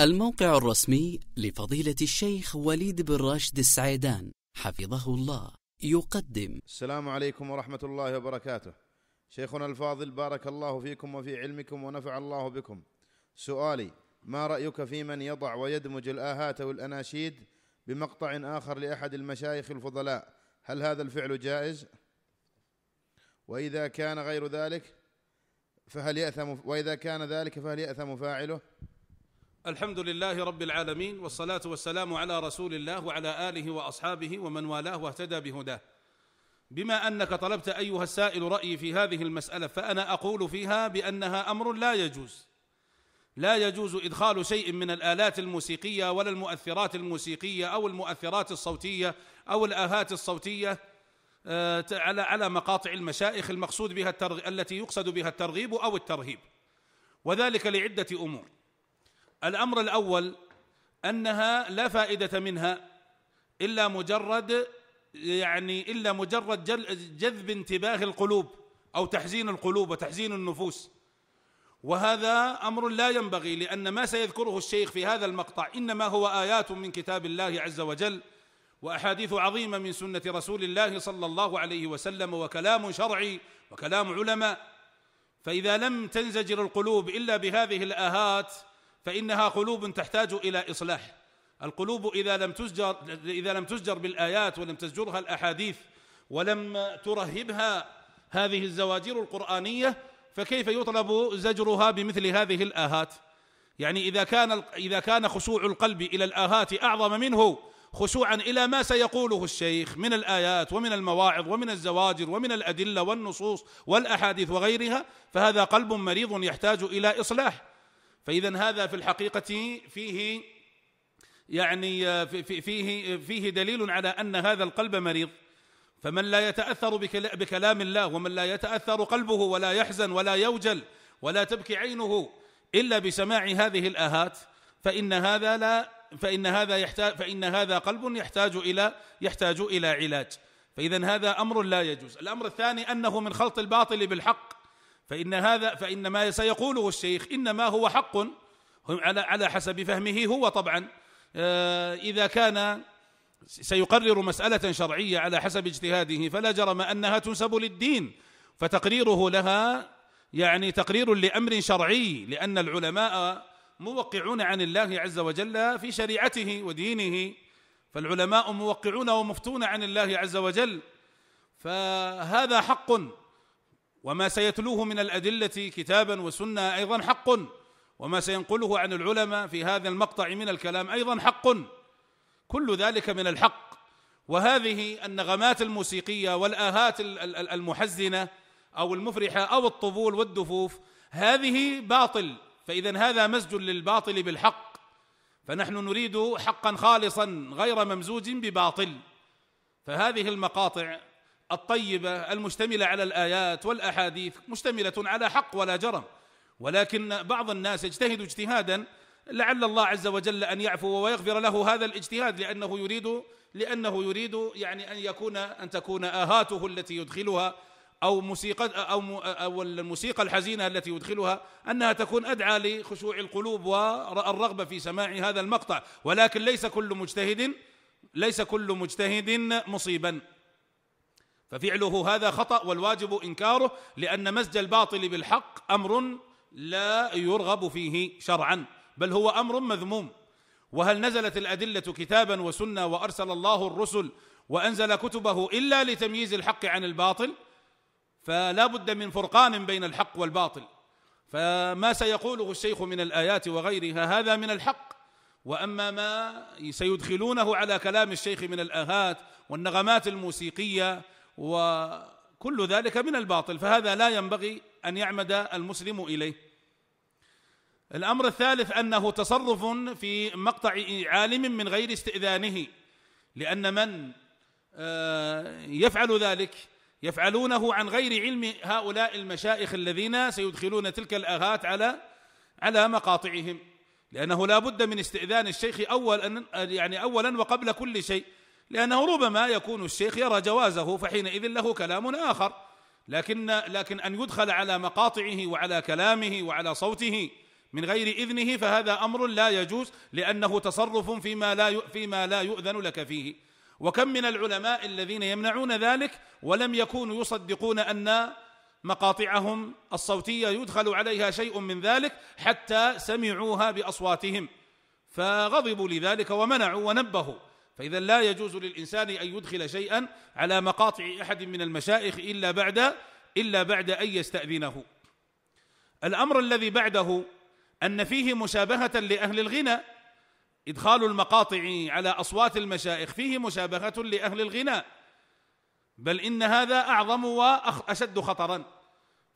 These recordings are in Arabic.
الموقع الرسمي لفضيلة الشيخ وليد بن راشد السعيدان حفظه الله يقدم السلام عليكم ورحمة الله وبركاته شيخنا الفاضل بارك الله فيكم وفي علمكم ونفع الله بكم سؤالي ما رأيك في من يضع ويدمج الآهات والأناشيد بمقطع آخر لأحد المشايخ الفضلاء هل هذا الفعل جائز؟ وإذا كان غير ذلك فهل يأثم وإذا كان ذلك فهل يأثم فاعله؟ الحمد لله رب العالمين والصلاة والسلام على رسول الله وعلى آله وأصحابه ومن والاه واهتدى بهداه بما أنك طلبت أيها السائل رأيي في هذه المسألة فأنا أقول فيها بأنها أمر لا يجوز لا يجوز إدخال شيء من الآلات الموسيقية ولا المؤثرات الموسيقية أو المؤثرات الصوتية أو الآهات الصوتية آه، على على مقاطع المشائخ المقصود بها الترغ... التي يقصد بها الترغيب أو الترهيب وذلك لعدة أمور الامر الاول انها لا فائده منها الا مجرد يعني الا مجرد جذب انتباه القلوب او تحزين القلوب وتحزين النفوس وهذا امر لا ينبغي لان ما سيذكره الشيخ في هذا المقطع انما هو ايات من كتاب الله عز وجل واحاديث عظيمه من سنه رسول الله صلى الله عليه وسلم وكلام شرعي وكلام علماء فاذا لم تنزجر القلوب الا بهذه الاهات فإنها قلوب تحتاج إلى إصلاح القلوب إذا لم تزجر إذا لم تزجر بالآيات ولم تزجرها الأحاديث ولم ترهبها هذه الزواجر القرآنية فكيف يطلب زجرها بمثل هذه الآهات يعني إذا كان إذا كان خشوع القلب إلى الآهات أعظم منه خشوعا الى ما سيقوله الشيخ من الايات ومن المواعظ ومن الزواجر ومن الادله والنصوص والاحاديث وغيرها فهذا قلب مريض يحتاج الى اصلاح فإذا هذا في الحقيقة فيه يعني آه، فيه فيه دليل على أن هذا القلب مريض فمن لا يتأثر بكلام الله ومن لا يتأثر قلبه ولا يحزن ولا يوجل ولا تبكي عينه إلا بسماع هذه الآهات فإن هذا لا فإن هذا يحتاج فإن هذا قلب يحتاج إلى يحتاج إلى علاج فإذا هذا أمر لا يجوز الأمر الثاني أنه من خلط الباطل بالحق فإن هذا فإن ما سيقوله الشيخ إنما هو حق على على حسب فهمه هو طبعا آه، إذا كان سيقرر مسألة شرعية على حسب اجتهاده فلا جرم أنها تنسب للدين فتقريره لها يعني تقرير لأمر شرعي لأن العلماء موقعون عن الله عز وجل في شريعته ودينه فالعلماء موقعون ومفتون عن الله عز وجل فهذا حق وما سيتلوه من الأدلة كتابا وسنة أيضا حق وما سينقله عن العلماء في هذا المقطع من الكلام أيضا حق كل ذلك من الحق وهذه النغمات الموسيقية والآهات المحزنة أو المفرحة أو الطبول والدفوف هذه باطل فإذا هذا مزج للباطل بالحق فنحن نريد حقا خالصا غير ممزوج بباطل فهذه المقاطع الطيبه المشتمله على الايات والاحاديث مشتمله على حق ولا جرم ولكن بعض الناس يجتهد اجتهادا لعل الله عز وجل ان يعفو ويغفر له هذا الاجتهاد لانه يريد لانه يريد يعني ان يكون ان تكون اهاته التي يدخلها او موسيقى او او الموسيقى الحزينه التي يدخلها انها تكون ادعى لخشوع القلوب والرغبه في سماع هذا المقطع ولكن ليس كل مجتهد ليس كل مجتهد مصيبا ففعله هذا خطا والواجب انكاره لان مزج الباطل بالحق امر لا يرغب فيه شرعا بل هو امر مذموم وهل نزلت الادله كتابا وسنه وارسل الله الرسل وانزل كتبه الا لتمييز الحق عن الباطل فلا بد من فرقان بين الحق والباطل فما سيقوله الشيخ من الايات وغيرها هذا من الحق واما ما سيدخلونه على كلام الشيخ من الاهات والنغمات الموسيقيه وكل ذلك من الباطل فهذا لا ينبغي ان يعمد المسلم اليه الامر الثالث انه تصرف في مقطع عالم من غير استئذانه لان من آه، يفعل ذلك يفعلونه عن غير علم هؤلاء المشايخ الذين سيدخلون تلك الآهات على على مقاطعهم لانه لا بد من استئذان الشيخ اول يعني اولا وقبل كل شيء لأنه ربما يكون الشيخ يرى جوازه فحينئذ له كلام آخر لكن لكن أن يدخل على مقاطعه وعلى كلامه وعلى صوته من غير إذنه فهذا أمر لا يجوز لأنه تصرف فيما لا فيما لا يؤذن لك فيه وكم من العلماء الذين يمنعون ذلك ولم يكونوا يصدقون أن مقاطعهم الصوتية يدخل عليها شيء من ذلك حتى سمعوها بأصواتهم فغضبوا لذلك ومنعوا ونبهوا فإذا لا يجوز للإنسان أن يدخل شيئا على مقاطع أحد من المشائخ إلا بعد إلا بعد أن يستأذنه الأمر الذي بعده أن فيه مشابهة لأهل الغنى إدخال المقاطع على أصوات المشائخ فيه مشابهة لأهل الغنى بل إن هذا أعظم وأشد خطرا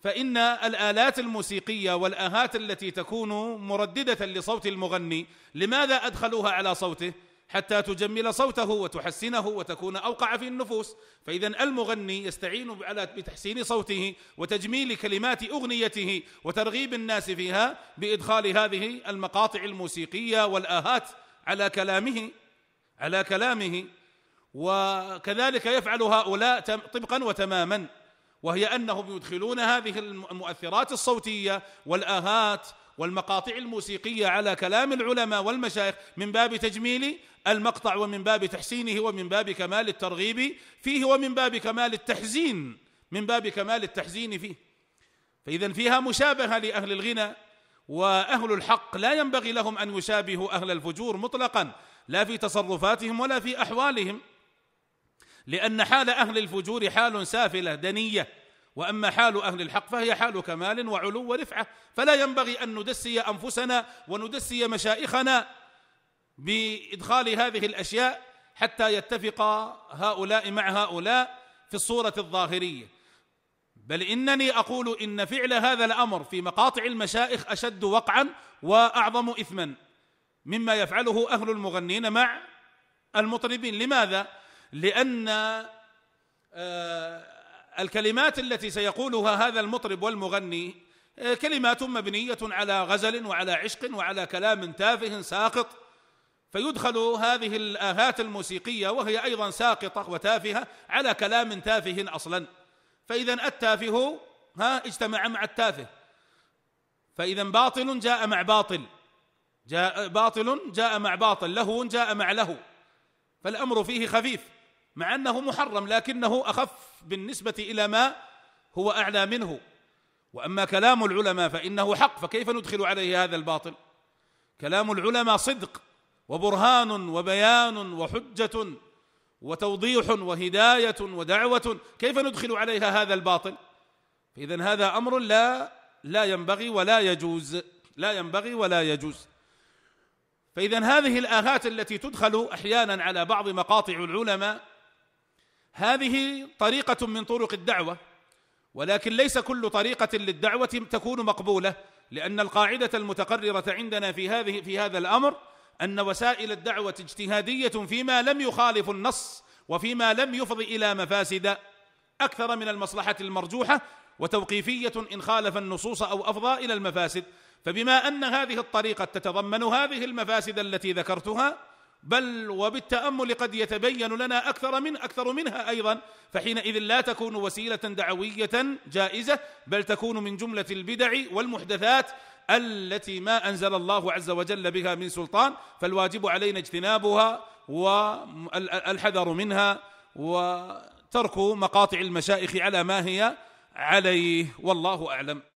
فإن الآلات الموسيقية والآهات التي تكون مرددة لصوت المغني لماذا أدخلوها على صوته؟ حتى تجمل صوته وتحسنه وتكون اوقع في النفوس فاذا المغني يستعين على بتحسين صوته وتجميل كلمات اغنيته وترغيب الناس فيها بادخال هذه المقاطع الموسيقيه والاهات على كلامه على كلامه وكذلك يفعل هؤلاء طبقا وتماما وهي انهم يدخلون هذه المؤثرات الصوتيه والاهات والمقاطع الموسيقية على كلام العلماء والمشايخ من باب تجميل المقطع ومن باب تحسينه ومن باب كمال الترغيب فيه ومن باب كمال التحزين من باب كمال التحزين فيه فإذا فيها مشابهة لأهل الغنى واهل الحق لا ينبغي لهم ان يشابهوا اهل الفجور مطلقا لا في تصرفاتهم ولا في احوالهم لان حال اهل الفجور حال سافله دنيه واما حال اهل الحق فهي حال كمال وعلو ورفعه فلا ينبغي ان ندسي انفسنا وندسي مشائخنا بادخال هذه الاشياء حتى يتفق هؤلاء مع هؤلاء في الصوره الظاهريه بل انني اقول ان فعل هذا الامر في مقاطع المشائخ اشد وقعا واعظم اثما مما يفعله اهل المغنين مع المطربين لماذا لان آه الكلمات التي سيقولها هذا المطرب والمغني آه، كلمات مبنيه على غزل وعلى عشق وعلى كلام تافه ساقط فيدخل هذه الآفات الموسيقية وهي أيضا ساقطة وتافهة على كلام تافه أصلا فإذا التافه ها اجتمع مع التافه فإذا باطل جاء مع باطل جاء باطل جاء مع باطل لهو جاء مع لهو فالأمر فيه خفيف مع انه محرم لكنه اخف بالنسبه الى ما هو اعلى منه واما كلام العلماء فانه حق فكيف ندخل عليه هذا الباطل كلام العلماء صدق وبرهان وبيان وحجه وتوضيح وهدايه ودعوه كيف ندخل عليها هذا الباطل فاذا هذا امر لا لا ينبغي ولا يجوز لا ينبغي ولا يجوز فاذا هذه الاهات التي تدخل احيانا على بعض مقاطع العلماء هذه طريقة من طرق الدعوة ولكن ليس كل طريقة للدعوة تكون مقبولة لأن القاعدة المتقررة عندنا في هذه في هذا الأمر أن وسائل الدعوة اجتهادية فيما لم يخالف النص وفيما لم يفض إلى مفاسد أكثر من المصلحة المرجوحة وتوقيفية إن خالف النصوص أو أفضى إلى المفاسد فبما أن هذه الطريقة تتضمن هذه المفاسد التي ذكرتها بل وبالتامل قد يتبين لنا اكثر من اكثر منها ايضا فحينئذ لا تكون وسيله دعويه جائزه بل تكون من جمله البدع والمحدثات التي ما انزل الله عز وجل بها من سلطان فالواجب علينا اجتنابها والحذر منها وترك مقاطع المشائخ على ما هي عليه والله اعلم